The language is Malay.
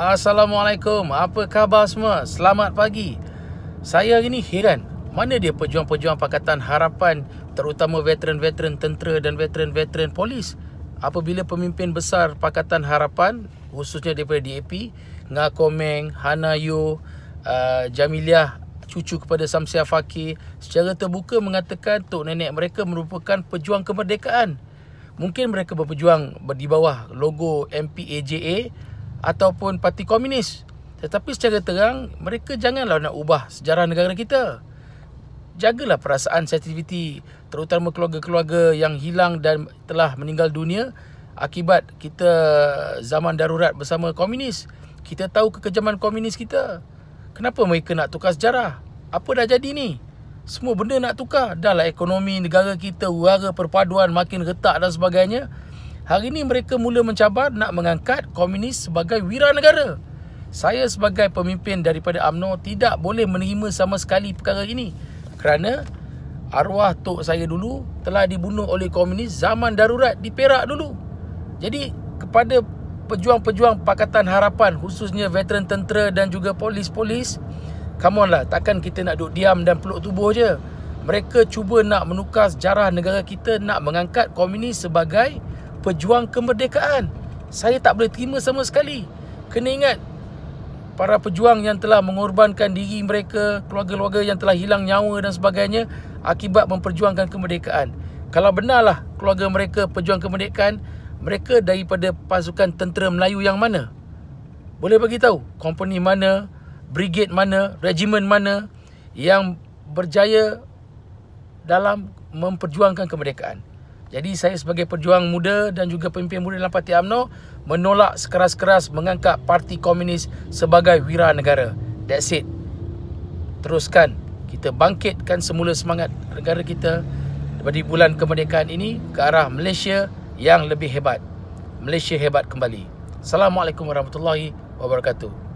Assalamualaikum. Apa khabar semua? Selamat pagi. Saya hari ini heran. Mana dia pejuang-pejuang Pakatan Harapan terutama veteran-veteran tentera dan veteran-veteran polis? Apabila pemimpin besar Pakatan Harapan khususnya daripada DAP Ngakomeng, Hanayo, uh, Jamiliah cucu kepada Samsia Fakir secara terbuka mengatakan Tok Nenek mereka merupakan pejuang kemerdekaan. Mungkin mereka berpejuang di bawah logo MPAJA ataupun parti komunis tetapi secara terang mereka janganlah nak ubah sejarah negara kita jagalah perasaan sensitiviti terutama keluarga-keluarga yang hilang dan telah meninggal dunia akibat kita zaman darurat bersama komunis kita tahu kekejaman komunis kita kenapa mereka nak tukar sejarah apa dah jadi ni semua benda nak tukar dah ekonomi negara kita wara perpaduan makin retak dan sebagainya Hari ini mereka mula mencabar nak mengangkat komunis sebagai wira negara. Saya sebagai pemimpin daripada AMNO tidak boleh menerima sama sekali perkara ini kerana arwah tok saya dulu telah dibunuh oleh komunis zaman darurat di Perak dulu. Jadi kepada pejuang-pejuang Pakatan Harapan khususnya veteran tentera dan juga polis-polis Come on lah, takkan kita nak duduk diam dan peluk tubuh je. Mereka cuba nak menukar sejarah negara kita, nak mengangkat komunis sebagai pejuang kemerdekaan. Saya tak boleh terima sama sekali. Kena ingat para pejuang yang telah mengorbankan diri mereka, keluarga-keluarga yang telah hilang nyawa dan sebagainya akibat memperjuangkan kemerdekaan. Kalau benarlah keluarga mereka pejuang kemerdekaan, mereka daripada pasukan tentera Melayu yang mana? Boleh bagi tahu company mana, brigade mana, regimen mana yang berjaya dalam memperjuangkan kemerdekaan. Jadi saya sebagai pejuang muda dan juga pemimpin muda dalam Parti UMNO menolak sekeras-keras mengangkat Parti Komunis sebagai wira negara. That's it. Teruskan. Kita bangkitkan semula semangat negara kita daripada bulan kemerdekaan ini ke arah Malaysia yang lebih hebat. Malaysia hebat kembali. Assalamualaikum warahmatullahi wabarakatuh.